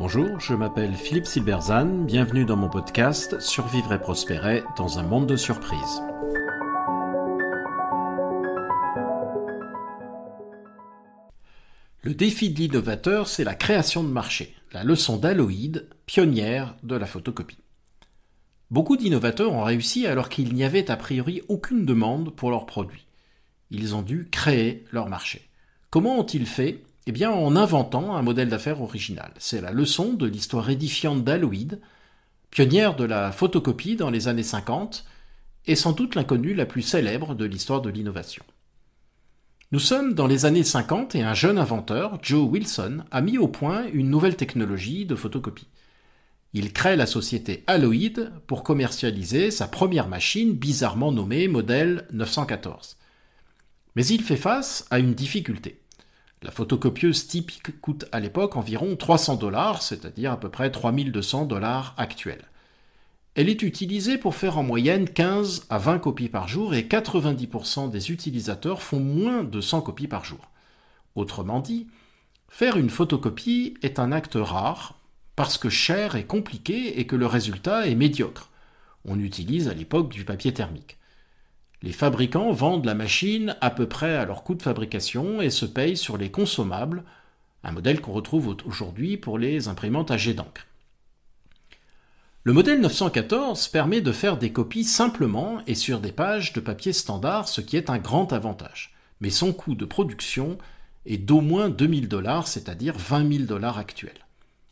Bonjour, je m'appelle Philippe Silberzan, bienvenue dans mon podcast Survivre et prospérer dans un monde de surprises. Le défi de l'innovateur, c'est la création de marché, la leçon d'Aloïde, pionnière de la photocopie. Beaucoup d'innovateurs ont réussi alors qu'il n'y avait a priori aucune demande pour leurs produits. Ils ont dû créer leur marché. Comment ont-ils fait Eh bien en inventant un modèle d'affaires original. C'est la leçon de l'histoire édifiante d'Aloïd, pionnière de la photocopie dans les années 50, et sans doute l'inconnue la plus célèbre de l'histoire de l'innovation. Nous sommes dans les années 50 et un jeune inventeur, Joe Wilson, a mis au point une nouvelle technologie de photocopie. Il crée la société Aloid pour commercialiser sa première machine bizarrement nommée modèle 914. Mais il fait face à une difficulté. La photocopieuse typique coûte à l'époque environ 300 dollars, c'est-à-dire à peu près 3200 dollars actuels. Elle est utilisée pour faire en moyenne 15 à 20 copies par jour et 90% des utilisateurs font moins de 100 copies par jour. Autrement dit, faire une photocopie est un acte rare parce que cher et compliqué et que le résultat est médiocre. On utilise à l'époque du papier thermique. Les fabricants vendent la machine à peu près à leur coût de fabrication et se payent sur les consommables, un modèle qu'on retrouve aujourd'hui pour les imprimantes à jet d'encre. Le modèle 914 permet de faire des copies simplement et sur des pages de papier standard, ce qui est un grand avantage. Mais son coût de production est d'au moins 2000 dollars, c'est-à-dire 20 000 dollars actuels,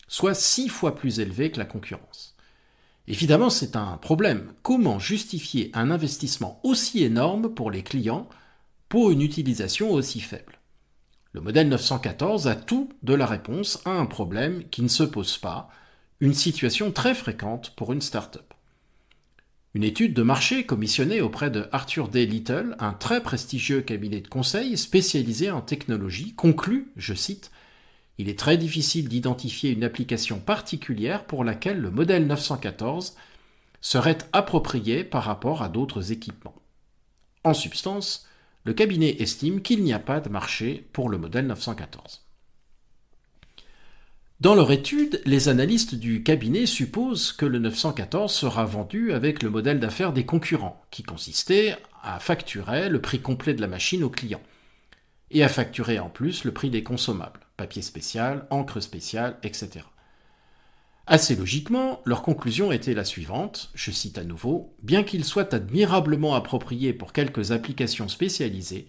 soit 6 fois plus élevé que la concurrence. Évidemment, c'est un problème. Comment justifier un investissement aussi énorme pour les clients pour une utilisation aussi faible Le modèle 914 a tout de la réponse à un problème qui ne se pose pas, une situation très fréquente pour une start-up. Une étude de marché commissionnée auprès de Arthur D. Little, un très prestigieux cabinet de conseil spécialisé en technologie, conclut, je cite, il est très difficile d'identifier une application particulière pour laquelle le modèle 914 serait approprié par rapport à d'autres équipements. En substance, le cabinet estime qu'il n'y a pas de marché pour le modèle 914. Dans leur étude, les analystes du cabinet supposent que le 914 sera vendu avec le modèle d'affaires des concurrents, qui consistait à facturer le prix complet de la machine au client, et à facturer en plus le prix des consommables papier spécial, encre spéciale, etc. Assez logiquement, leur conclusion était la suivante, je cite à nouveau, Bien qu'il soit admirablement approprié pour quelques applications spécialisées,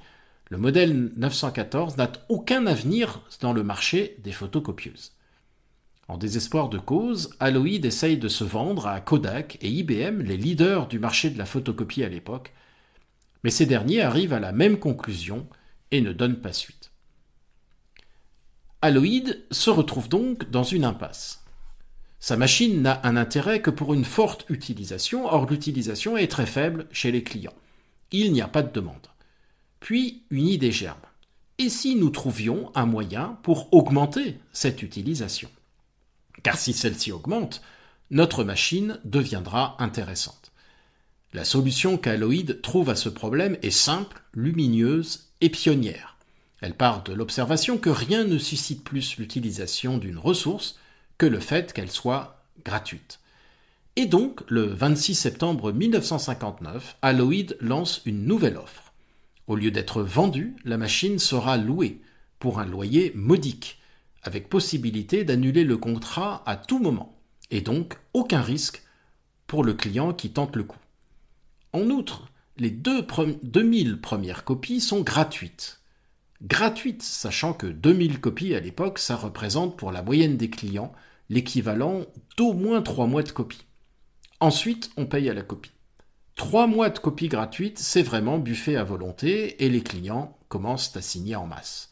le modèle 914 n'a aucun avenir dans le marché des photocopieuses. En désespoir de cause, Aloïd essaye de se vendre à Kodak et IBM, les leaders du marché de la photocopie à l'époque, mais ces derniers arrivent à la même conclusion et ne donnent pas suite. Aloïd se retrouve donc dans une impasse. Sa machine n'a un intérêt que pour une forte utilisation, or l'utilisation est très faible chez les clients. Il n'y a pas de demande. Puis une idée germe. Et si nous trouvions un moyen pour augmenter cette utilisation Car si celle-ci augmente, notre machine deviendra intéressante. La solution qu'Aloïd trouve à ce problème est simple, lumineuse et pionnière elle part de l'observation que rien ne suscite plus l'utilisation d'une ressource que le fait qu'elle soit gratuite. Et donc, le 26 septembre 1959, Alloyd lance une nouvelle offre. Au lieu d'être vendue, la machine sera louée pour un loyer modique, avec possibilité d'annuler le contrat à tout moment, et donc aucun risque pour le client qui tente le coup. En outre, les 2000 premières copies sont gratuites, gratuite, sachant que 2000 copies à l'époque, ça représente pour la moyenne des clients l'équivalent d'au moins 3 mois de copie. Ensuite, on paye à la copie. 3 mois de copie gratuites, c'est vraiment buffet à volonté et les clients commencent à signer en masse.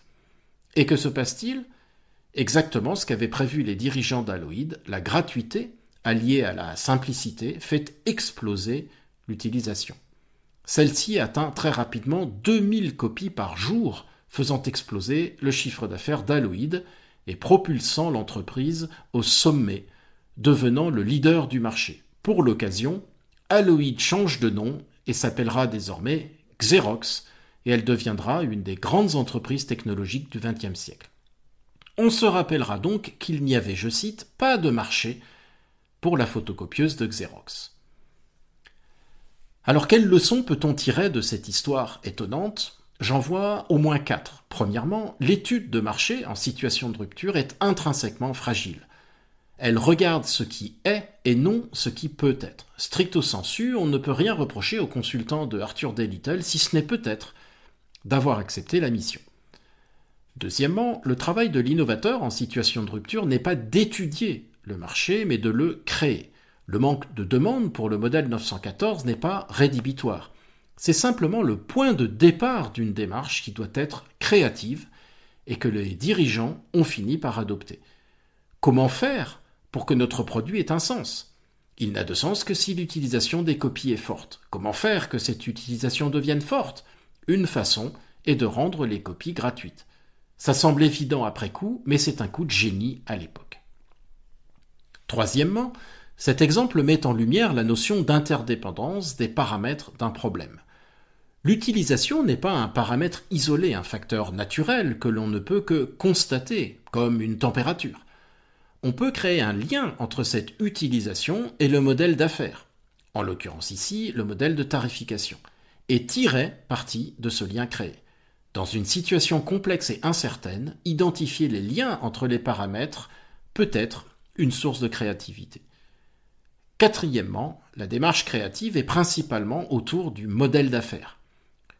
Et que se passe-t-il Exactement ce qu'avaient prévu les dirigeants d'Aloïd, la gratuité, alliée à la simplicité, fait exploser l'utilisation. Celle-ci atteint très rapidement 2000 copies par jour faisant exploser le chiffre d'affaires d'Aloïd et propulsant l'entreprise au sommet, devenant le leader du marché. Pour l'occasion, Aloïd change de nom et s'appellera désormais Xerox, et elle deviendra une des grandes entreprises technologiques du XXe siècle. On se rappellera donc qu'il n'y avait, je cite, pas de marché pour la photocopieuse de Xerox. Alors quelle leçon peut-on tirer de cette histoire étonnante J'en vois au moins quatre. Premièrement, l'étude de marché en situation de rupture est intrinsèquement fragile. Elle regarde ce qui est et non ce qui peut être. Stricto sensu, on ne peut rien reprocher au consultant de Arthur D. Little, si ce n'est peut-être d'avoir accepté la mission. Deuxièmement, le travail de l'innovateur en situation de rupture n'est pas d'étudier le marché, mais de le créer. Le manque de demande pour le modèle 914 n'est pas rédhibitoire c'est simplement le point de départ d'une démarche qui doit être créative et que les dirigeants ont fini par adopter. Comment faire pour que notre produit ait un sens Il n'a de sens que si l'utilisation des copies est forte. Comment faire que cette utilisation devienne forte Une façon est de rendre les copies gratuites. Ça semble évident après coup, mais c'est un coup de génie à l'époque. Troisièmement, cet exemple met en lumière la notion d'interdépendance des paramètres d'un problème. L'utilisation n'est pas un paramètre isolé, un facteur naturel que l'on ne peut que constater, comme une température. On peut créer un lien entre cette utilisation et le modèle d'affaires, en l'occurrence ici le modèle de tarification, et tirer parti de ce lien créé. Dans une situation complexe et incertaine, identifier les liens entre les paramètres peut être une source de créativité. Quatrièmement, la démarche créative est principalement autour du modèle d'affaires.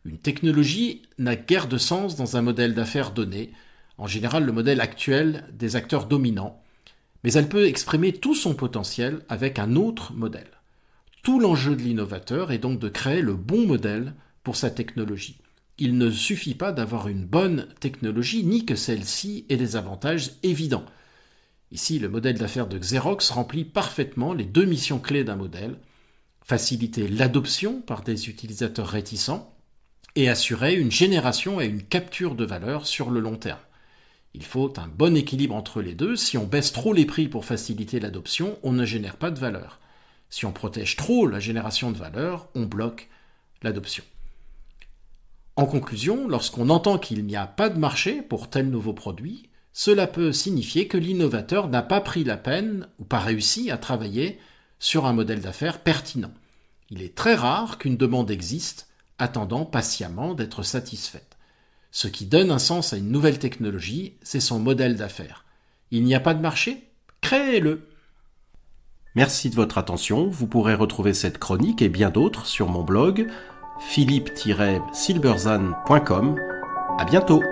Une technologie n'a guère de sens dans un modèle d'affaires donné, en général le modèle actuel des acteurs dominants, mais elle peut exprimer tout son potentiel avec un autre modèle. Tout l'enjeu de l'innovateur est donc de créer le bon modèle pour sa technologie. Il ne suffit pas d'avoir une bonne technologie, ni que celle-ci ait des avantages évidents. Ici, le modèle d'affaires de Xerox remplit parfaitement les deux missions clés d'un modèle, faciliter l'adoption par des utilisateurs réticents, et assurer une génération et une capture de valeur sur le long terme. Il faut un bon équilibre entre les deux. Si on baisse trop les prix pour faciliter l'adoption, on ne génère pas de valeur. Si on protège trop la génération de valeur, on bloque l'adoption. En conclusion, lorsqu'on entend qu'il n'y a pas de marché pour tel nouveau produit, cela peut signifier que l'innovateur n'a pas pris la peine ou pas réussi à travailler sur un modèle d'affaires pertinent. Il est très rare qu'une demande existe attendant patiemment d'être satisfaite. Ce qui donne un sens à une nouvelle technologie, c'est son modèle d'affaires. Il n'y a pas de marché Créez-le Merci de votre attention. Vous pourrez retrouver cette chronique et bien d'autres sur mon blog philippe-silberzan.com. À bientôt